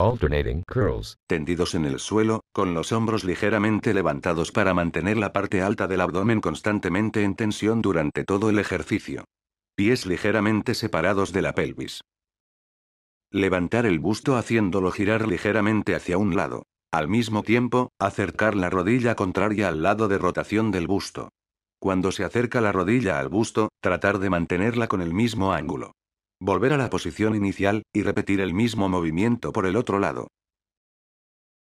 alternating curls, tendidos en el suelo, con los hombros ligeramente levantados para mantener la parte alta del abdomen constantemente en tensión durante todo el ejercicio. Pies ligeramente separados de la pelvis. Levantar el busto haciéndolo girar ligeramente hacia un lado. Al mismo tiempo, acercar la rodilla contraria al lado de rotación del busto. Cuando se acerca la rodilla al busto, tratar de mantenerla con el mismo ángulo. Volver a la posición inicial, y repetir el mismo movimiento por el otro lado.